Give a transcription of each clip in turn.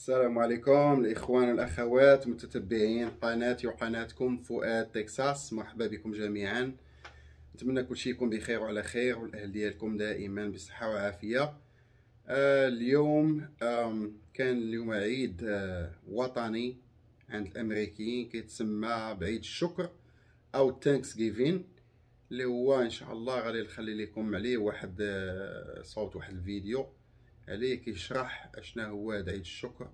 السلام عليكم الاخوان الاخوات متتبعين قناتي وقناتكم فؤاد تكساس مرحبا بكم جميعا نتمنى كل شيء يكون بخير وعلى خير والاهل ديالكم دائما بصحه وعافيه آه اليوم آه كان اليوم عيد آه وطني عند الامريكيين كيتسمى بعيد الشكر او ثانكس جيفين اللي هو ان شاء الله غادي نخلي لكم عليه واحد آه، صوت واحد الفيديو عليه كيشرح اشنا هو هذا عيد الشكر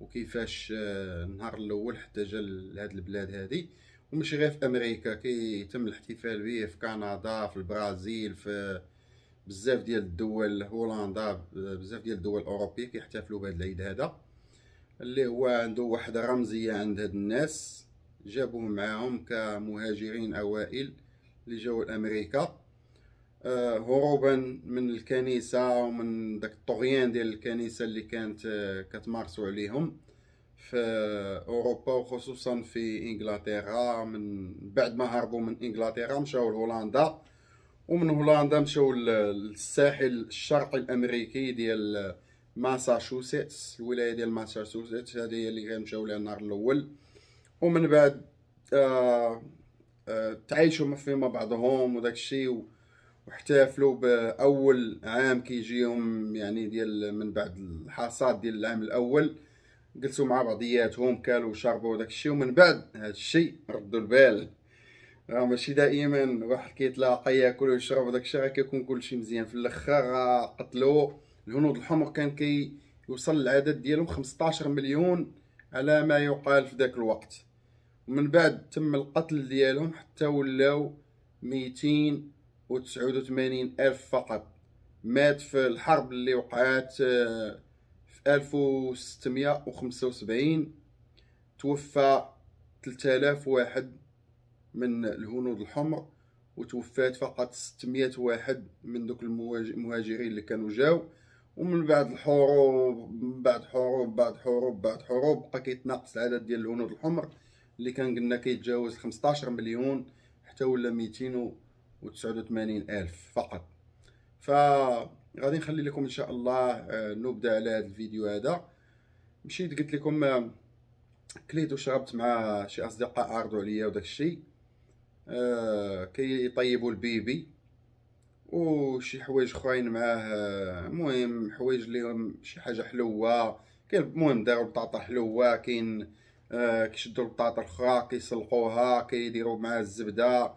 وكيفاش آه، النهار الاول حتى جا لهاد البلاد هذه وماشي غير في امريكا كيتم الاحتفال به في كندا في البرازيل في بزاف ديال الدول هولندا بزاف ديال الدول الاوروبيه كيحتفلوا بهذا العيد هذا اللي هو عنده واحد رمزيه عند هاد الناس جابوه معاهم كمهاجرين اوائل اللي جاو لامريكا آه، هروبا من الكنيسه ومن داك الطغيان ديال الكنيسه اللي كانت آه، كتمارسوا عليهم في اوروبا وخصوصا في انجلترا من بعد ما هربوا من انجلترا مشاو لهولندا ومن هولندا مشاو للساحل الشرقي الامريكي ديال آه، ماساتشوستس الولايه ديال ماساتشوستس هذه هي اللي مشاو لها النهار الاول ومن بعد آه آه فيما بعضهم وداك الشيء واحتفلوا باول عام كيجيهم يعني ديال من بعد الحصاد ديال العام الاول جلسوا مع بعضياتهم كالوا وشربوا وداك الشيء ومن بعد هذا الشيء ردوا البال راه ماشي دائما واحد كيتلاقى ياكل ويشرب وداك الشيء كيكون كلشي مزيان في الاخر آه، قتلوا الهنود الحمر كان كي العدد ديالهم 15 مليون على ما يقال في ذاك الوقت ومن بعد تم القتل ديالهم حتى ولاو 200 189 ألف فقط مات في الحرب اللي وقعت آه، في 1675 توفى 3000 واحد من الهنود الحمر وتوفات فقط 600 واحد من دوك المهاجرين اللي كانوا جاو ومن بعد الحروب من بعد حروب بعد حروب بعد حروب بقى كيتناقص العدد ديال الهنود الحمر اللي كان قلنا كيتجاوز 15 مليون حتى ولا 200 89 ألف فقط فغادي نخلي لكم ان شاء الله آه، نبدا على هذا الفيديو هذا مشيت قلت لكم آه، كليت وشربت مع شي اصدقاء عرضوا عليا وداك الشيء آه كيطيبوا البيبي وشي حوايج اخرين معاه المهم آه، حوايج اللي شي حاجه حلوه كاين المهم داروا بطاطا حلوه كاين كيشدوا البطاطا الاخرى كيسلقوها كيديروا معاها الزبده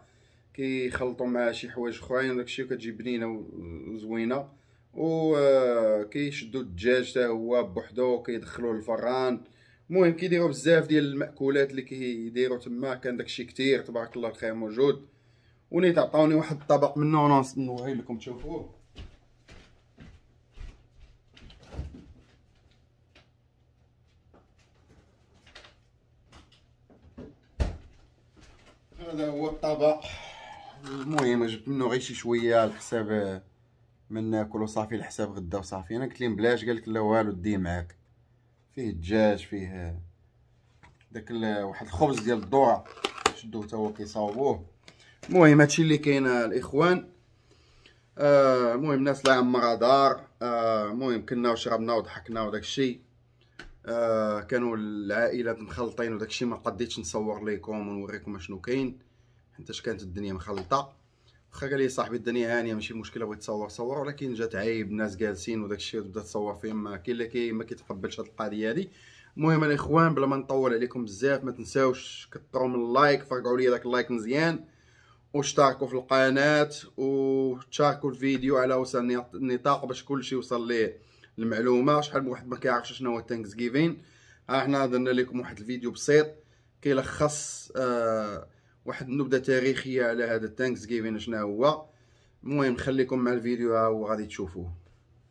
كيخلطوا معها شي حوايج اخرين داكشي وكتجي بنينه وزوينه و آه، كيشدوا الدجاج حتى هو بوحدو كيدخلوه للفران المهم كيديروا بزاف ديال الماكولات اللي كيديروا تما كان داكشي كتير تبارك الله الخير موجود ونيت عطاوني واحد الطبق منه وانا نوري لكم تشوفوه هذا هو الطبق المهم جبت منه غير شي شويه على حساب آه، من ناكل وصافي الحساب غدا وصافي انا قلت ليه بلاش قال لك لا والو دي معاك فيه دجاج فيه آه، داك آه، واحد الخبز ديال الذره شدوه تا هو كيصاوبوه المهم هادشي اللي كاين الاخوان آه المهم الناس لا عمرها دار المهم آه كنا وشربنا وضحكنا وداكشي آه كانوا العائلات مخلطين وداكشي ما قديتش نصور لكم ونوريكم اشنو كاين حيتاش كانت الدنيا مخلطه واخا قال لي صاحبي الدنيا هانيه ماشي مشكله بغيت تصور صور ولكن جات عيب الناس جالسين وداك الشيء بدا تصور فيهم ما كاين اللي كي ما كيتقبلش هاد القضيه هادي المهم الاخوان بلا ما نطول عليكم بزاف ما تنساوش كثروا من اللايك فرقعوا لي داك اللايك مزيان واشتركوا في القناه وتشاركوا الفيديو على وسائل النطاق باش كلشي يوصل ليه المعلومه شحال من واحد ما كيعرفش شنو هو ثانكس جيفين ها حنا درنا لكم واحد الفيديو بسيط كيلخص آه واحد النبذه تاريخيه على هذا التانكس جيفين شنو هو المهم خليكم مع الفيديو ها هو غادي تشوفوه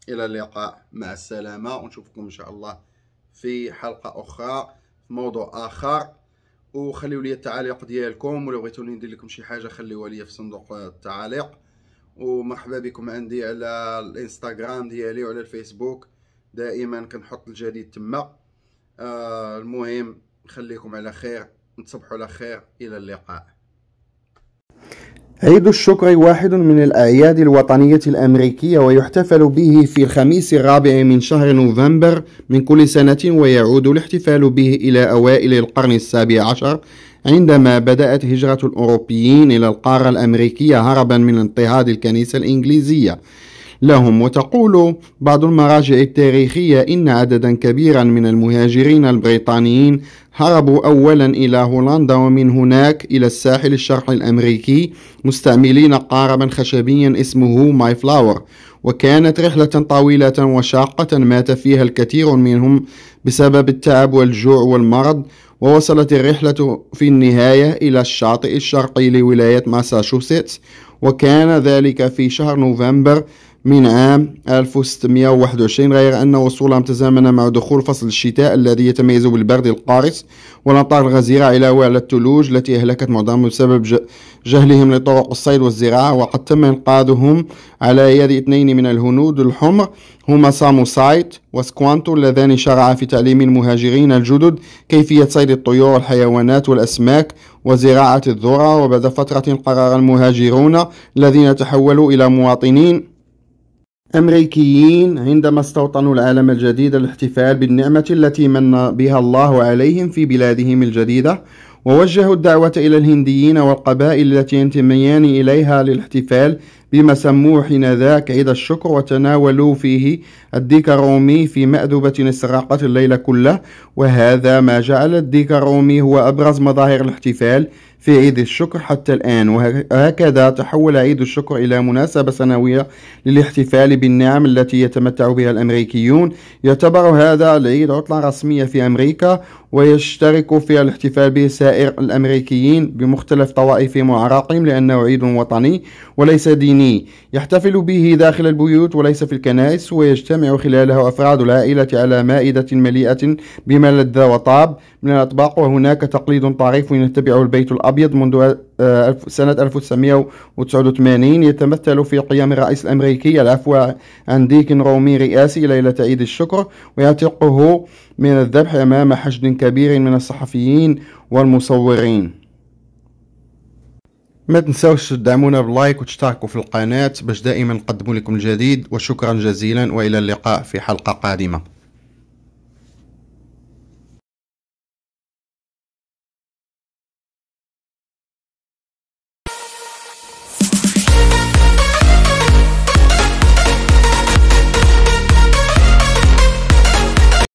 الى اللقاء مع السلامه ونشوفكم ان شاء الله في حلقه اخرى في موضوع اخر وخليو لي التعاليق ديالكم ولو بغيتوني ندير لكم شي حاجه خليوها لي في صندوق التعاليق ومرحبا بكم عندي على الانستغرام ديالي وعلى الفيسبوك دائما كنحط الجديد تما آه المهم خليكم على خير نصبحوا على خير الى اللقاء عيد الشكر واحد من الأعياد الوطنية الأمريكية ويحتفل به في الخميس الرابع من شهر نوفمبر من كل سنة ويعود الاحتفال به إلى أوائل القرن السابع عشر عندما بدأت هجرة الأوروبيين إلى القارة الأمريكية هربا من اضطهاد الكنيسة الإنجليزية لهم وتقول بعض المراجع التاريخية إن عددا كبيرا من المهاجرين البريطانيين هربوا أولا إلى هولندا ومن هناك إلى الساحل الشرقي الأمريكي مستعملين قاربا خشبيا اسمه ماي فلاور وكانت رحلة طويلة وشاقة مات فيها الكثير منهم بسبب التعب والجوع والمرض ووصلت الرحلة في النهاية إلى الشاطئ الشرقي لولاية ماساتشوستس وكان ذلك في شهر نوفمبر من عام 1621 غير أن وصولهم تزامن مع دخول فصل الشتاء الذي يتميز بالبرد القارس والأمطار الغزيرة علاوة على الثلوج التي أهلكت معظمهم بسبب جهلهم لطرق الصيد والزراعة وقد تم إنقاذهم على يد اثنين من الهنود الحمر هما سامو سايت وسكوانتو اللذان شرعا في تعليم المهاجرين الجدد كيفية صيد الطيور والحيوانات والأسماك وزراعة الذرة وبعد فترة قرر المهاجرون الذين تحولوا إلى مواطنين أمريكيين عندما استوطنوا العالم الجديد الاحتفال بالنعمة التي من بها الله عليهم في بلادهم الجديدة ووجهوا الدعوة إلى الهنديين والقبائل التي ينتميان إليها للاحتفال بما سموه حينذاك عيد الشكر وتناولوا فيه الديك الرومي في مأدبة استغرقت الليل كله وهذا ما جعل الديك الرومي هو أبرز مظاهر الاحتفال في عيد الشكر حتى الآن وهكذا تحول عيد الشكر إلى مناسبة سنوية للاحتفال بالنعم التي يتمتع بها الأمريكيون يعتبر هذا العيد عطلة رسمية في أمريكا ويشترك في الاحتفال به سائر الأمريكيين بمختلف طوائفهم وعراقهم لأنه عيد وطني وليس ديني يحتفل به داخل البيوت وليس في الكنائس ويجتمع خلاله أفراد العائلة على مائدة مليئة بما لذ وطاب من الأطباق وهناك تقليد طريف يتبعه البيت الأب الأبيض منذ سنة 1989 يتمثل في قيام الرئيس الأمريكي العفو عن ديكن رومي رئاسي ليلة عيد الشكر ويعتقه من الذبح أمام حشد كبير من الصحفيين والمصورين ما تنساوش تدعمونا باللايك وتشتركوا في القناة باش دائما نقدم لكم الجديد وشكرا جزيلا وإلى اللقاء في حلقة قادمة